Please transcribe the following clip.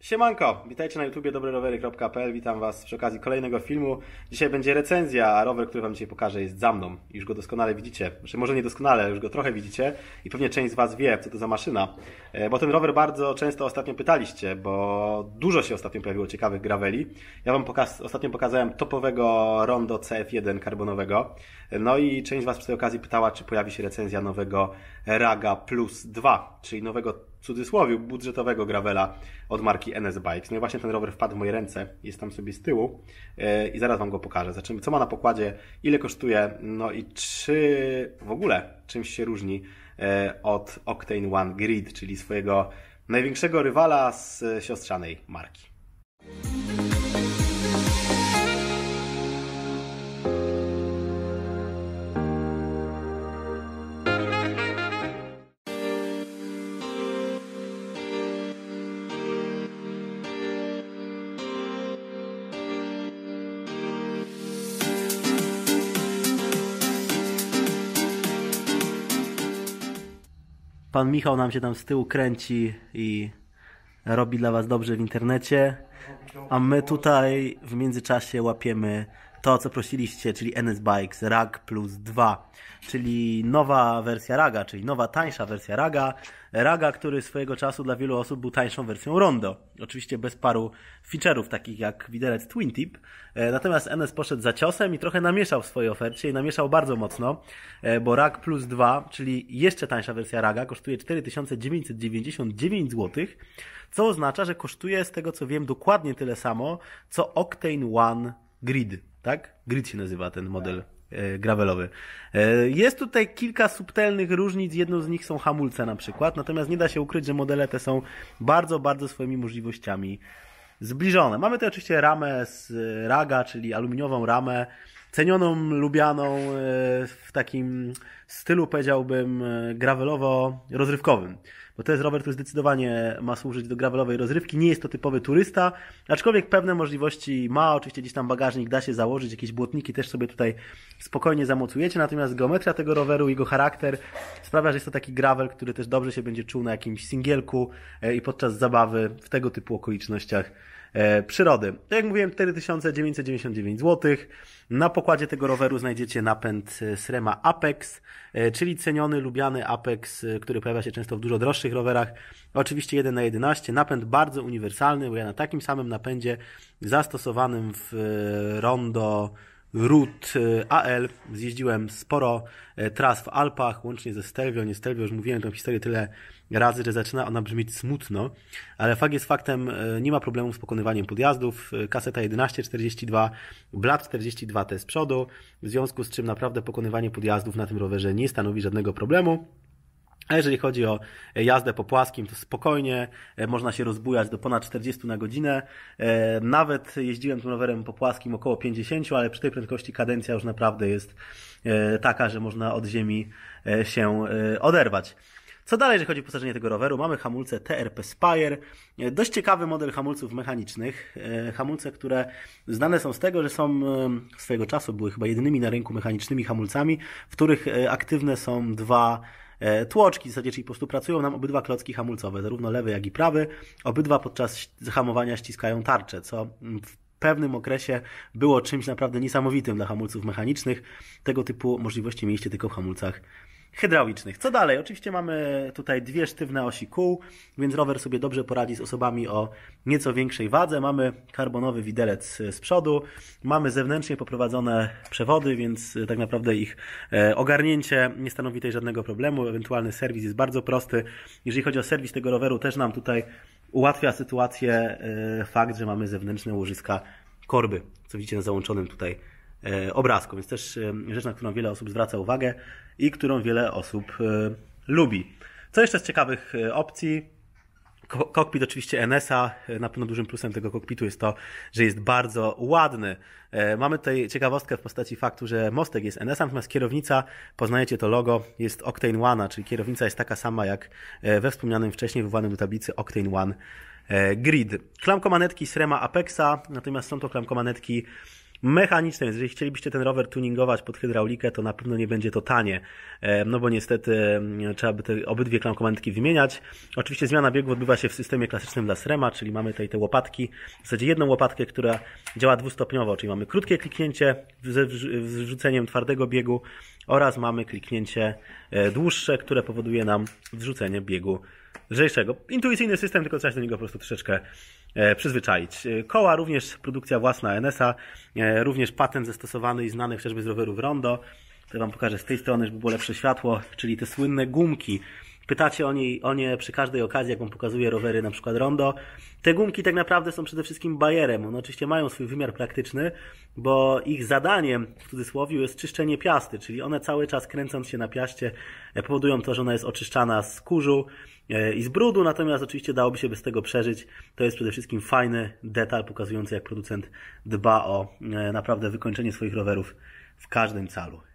Siemanko, witajcie na YouTubie dobrerowery.pl, witam Was przy okazji kolejnego filmu. Dzisiaj będzie recenzja, a rower, który Wam dzisiaj pokażę jest za mną. Już go doskonale widzicie, znaczy może nie doskonale, już go trochę widzicie i pewnie część z Was wie, co to za maszyna. E, bo ten rower bardzo często ostatnio pytaliście, bo dużo się ostatnio pojawiło ciekawych graveli. Ja Wam pokaz, ostatnio pokazałem topowego Rondo CF1 karbonowego. No i część z Was przy tej okazji pytała, czy pojawi się recenzja nowego Raga Plus 2, czyli nowego w cudzysłowie budżetowego gravela od marki NS Bikes. No i właśnie ten rower wpadł w moje ręce, jest tam sobie z tyłu e, i zaraz Wam go pokażę. Zobaczymy, co ma na pokładzie, ile kosztuje, no i czy w ogóle czymś się różni e, od Octane One Grid, czyli swojego największego rywala z e, siostrzanej marki. Pan Michał nam się tam z tyłu kręci i robi dla Was dobrze w internecie, a my tutaj w międzyczasie łapiemy to, co prosiliście, czyli NS Bikes RAG plus 2, czyli nowa wersja RAGa, czyli nowa, tańsza wersja RAGa. RAGa, który swojego czasu dla wielu osób był tańszą wersją Rondo. Oczywiście bez paru feature'ów, takich jak widelec Twin Tip. E, natomiast NS poszedł za ciosem i trochę namieszał w swojej ofercie i namieszał bardzo mocno, e, bo RAG plus 2, czyli jeszcze tańsza wersja RAGa, kosztuje 4999 zł, co oznacza, że kosztuje, z tego co wiem, dokładnie tyle samo, co Octane One Grid tak? Grid się nazywa ten model e, gravelowy. E, jest tutaj kilka subtelnych różnic, jedną z nich są hamulce na przykład, natomiast nie da się ukryć, że modele te są bardzo, bardzo swoimi możliwościami zbliżone. Mamy tutaj oczywiście ramę z raga, czyli aluminiową ramę, cenioną, lubianą e, w takim stylu, powiedziałbym, gravelowo-rozrywkowym. Bo to jest rower, który zdecydowanie ma służyć do gravelowej rozrywki. Nie jest to typowy turysta, aczkolwiek pewne możliwości ma. Oczywiście gdzieś tam bagażnik da się założyć, jakieś błotniki też sobie tutaj spokojnie zamocujecie. Natomiast geometria tego roweru, jego charakter sprawia, że jest to taki gravel, który też dobrze się będzie czuł na jakimś singielku e, i podczas zabawy w tego typu okolicznościach E, przyrody. Tak jak mówiłem, 4999 zł. Na pokładzie tego roweru znajdziecie napęd e, Srema Apex, e, czyli ceniony, lubiany Apex, który pojawia się często w dużo droższych rowerach. Oczywiście 1 na 11 napęd bardzo uniwersalny, bo ja na takim samym napędzie zastosowanym w rondo Rut e, AL. Zjeździłem sporo e, tras w Alpach, łącznie ze Stelvio. Nie Stelvio, już mówiłem tę historię tyle razy, że zaczyna ona brzmieć smutno, ale fakt jest faktem, e, nie ma problemu z pokonywaniem podjazdów. Kaseta 1142, blat 42 to z przodu, w związku z czym naprawdę pokonywanie podjazdów na tym rowerze nie stanowi żadnego problemu. A jeżeli chodzi o e, jazdę po płaskim, to spokojnie e, można się rozbujać do ponad 40 na godzinę. E, nawet jeździłem tym rowerem po płaskim około 50, ale przy tej prędkości kadencja już naprawdę jest taka, że można od ziemi się oderwać. Co dalej, jeżeli chodzi o wyposażenie tego roweru? Mamy hamulce TRP Spire. Dość ciekawy model hamulców mechanicznych. Hamulce, które znane są z tego, że są swojego czasu były chyba jedynymi na rynku mechanicznymi hamulcami, w których aktywne są dwa E, tłoczki w zasadzie, czyli po prostu pracują nam obydwa klocki hamulcowe, zarówno lewy jak i prawy. Obydwa podczas hamowania ściskają tarczę, co mm, w pewnym okresie było czymś naprawdę niesamowitym dla hamulców mechanicznych. Tego typu możliwości mieliście tylko w hamulcach hydraulicznych. Co dalej? Oczywiście mamy tutaj dwie sztywne osi kół, więc rower sobie dobrze poradzi z osobami o nieco większej wadze. Mamy karbonowy widelec e, z przodu, mamy zewnętrznie poprowadzone przewody, więc e, tak naprawdę ich e, ogarnięcie nie stanowi tutaj żadnego problemu. Ewentualny serwis jest bardzo prosty. Jeżeli chodzi o serwis tego roweru, też nam tutaj ułatwia sytuację fakt, że mamy zewnętrzne łożyska korby, co widzicie na załączonym tutaj E, obrazku, więc też e, rzecz, na którą wiele osób zwraca uwagę i którą wiele osób e, lubi. Co jeszcze z ciekawych opcji? Kokpit oczywiście NSA. na pewno dużym plusem tego kokpitu jest to, że jest bardzo ładny. Mamy tutaj ciekawostkę w postaci faktu, że mostek jest NSA, natomiast kierownica, poznajecie to logo, jest Octane One, czyli kierownica jest taka sama jak we wspomnianym wcześniej wywołanym do tablicy Octane One Grid. Klamkomanetki Srema Apexa, natomiast są to klamkomanetki mechaniczne, więc jeżeli chcielibyście ten rower tuningować pod hydraulikę, to na pewno nie będzie to tanie, no bo niestety trzeba by te obydwie klamkomandki wymieniać. Oczywiście zmiana biegu odbywa się w systemie klasycznym dla SREMA, czyli mamy tutaj te łopatki, w zasadzie jedną łopatkę, która działa dwustopniowo, czyli mamy krótkie kliknięcie ze wrzuceniem twardego biegu oraz mamy kliknięcie e, dłuższe, które powoduje nam wrzucenie biegu lżejszego. Intuicyjny system, tylko trzeba się do niego po prostu troszeczkę E, przyzwyczaić. E, koła również produkcja własna NSA, e, również patent zastosowany i znany chociażby z rowerów Rondo. To Wam pokażę z tej strony, żeby było lepsze światło, czyli te słynne gumki Pytacie o, niej, o nie przy każdej okazji, jak wam pokazuje rowery, na przykład Rondo. Te gumki tak naprawdę są przede wszystkim bajerem. One oczywiście mają swój wymiar praktyczny, bo ich zadaniem, w cudzysłowie, jest czyszczenie piasty, czyli one cały czas kręcąc się na piaście e, powodują to, że ona jest oczyszczana z kurzu e, i z brudu, natomiast oczywiście dałoby się bez tego przeżyć. To jest przede wszystkim fajny detal pokazujący, jak producent dba o e, naprawdę wykończenie swoich rowerów w każdym calu.